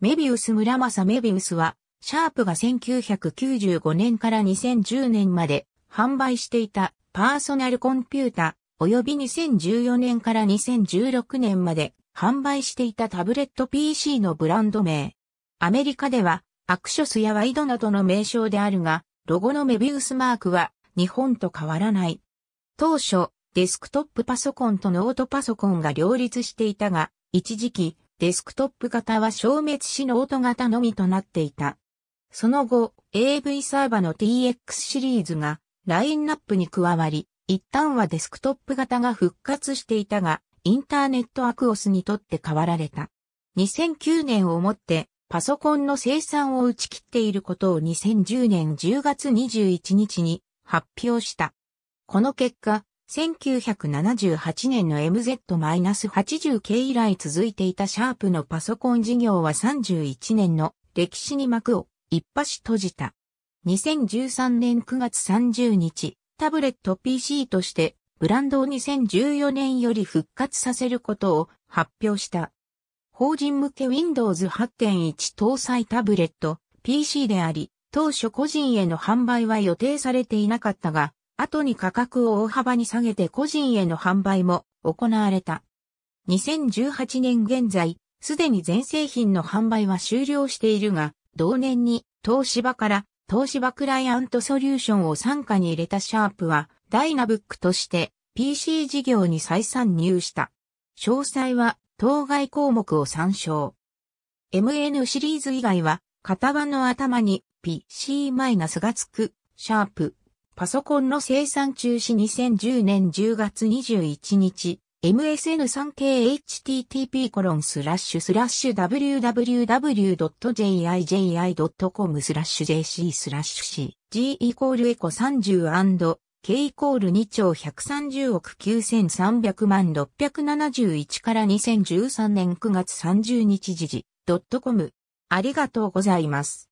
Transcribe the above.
メビウス村正メビウスは、シャープが1995年から2010年まで販売していたパーソナルコンピュータ、及び2014年から2016年まで販売していたタブレット PC のブランド名。アメリカでは、アクショスやワイドなどの名称であるが、ロゴのメビウスマークは日本と変わらない。当初、デスクトップパソコンとノートパソコンが両立していたが、一時期、デスクトップ型は消滅しノート型のみとなっていた。その後、AV サーバの TX シリーズがラインナップに加わり、一旦はデスクトップ型が復活していたが、インターネットアクオスにとって変わられた。2009年をもってパソコンの生産を打ち切っていることを2010年10月21日に発表した。この結果、1978年の MZ-80 系以来続いていたシャープのパソコン事業は31年の歴史に幕を一発閉じた。2013年9月30日、タブレット PC としてブランドを2014年より復活させることを発表した。法人向け Windows 8.1搭載タブレット PC であり、当初個人への販売は予定されていなかったが、後に価格を大幅に下げて個人への販売も行われた。2018年現在、すでに全製品の販売は終了しているが、同年に東芝から東芝クライアントソリューションを傘下に入れたシャープはダイナブックとして PC 事業に再参入した。詳細は当該項目を参照。MN シリーズ以外は型番の頭に PC- がつくシャープパソコンの生産中止2010年10月21日、msn3khttp コロンスラッシュスラッシュ www.jiji.com スラッシュ jc スラッシュ c g イコールエコ30 k イコール2兆130億9300万671から2013年9月30日時事 .com ありがとうございます。